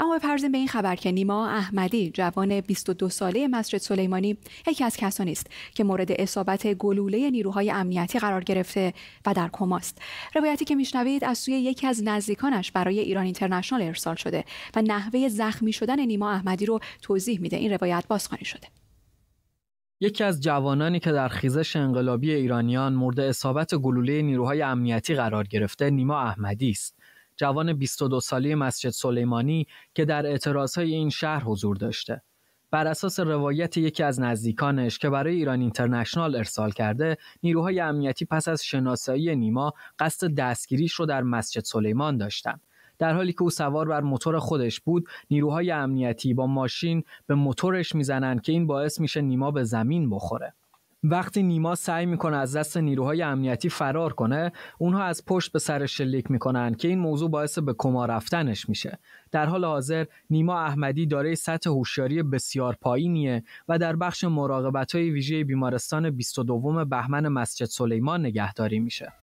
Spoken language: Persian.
اما فرض به این خبر که نیما احمدی جوان 22 ساله مسجد سلیمانی یکی از کسانی است که مورد اصابت گلوله نیروهای امنیتی قرار گرفته و در کماست روایتی که میشنوید از سوی یکی از نزدیکانش برای ایران اینترنشنال ارسال شده و نحوه زخمی شدن نیما احمدی رو توضیح میده این روایت بازخوانی شده یکی از جوانانی که در خیزش انقلابی ایرانیان مورد اصابت گلوله نیروهای امنیتی قرار گرفته نیما احمدی است جوان 22 سالی مسجد سلیمانی که در اعتراضهای این شهر حضور داشته. بر اساس روایت یکی از نزدیکانش که برای ایران اینترنشنال ارسال کرده، نیروهای امنیتی پس از شناسایی نیما قصد دستگیریش رو در مسجد سلیمان داشتند. در حالی که او سوار بر موتور خودش بود نیروهای امنیتی با ماشین به موتورش میزنند که این باعث میشه نیما به زمین بخوره وقتی نیما سعی میکنه از دست نیروهای امنیتی فرار کنه اونها از پشت به سرش شلیک میکنن که این موضوع باعث به کما رفتنش میشه در حال حاضر نیما احمدی دارای سطح هوشیاری بسیار پایینیه و در بخش مراقبت های ویژه بیمارستان 22 بهمن مسجد سلیمان نگهداری میشه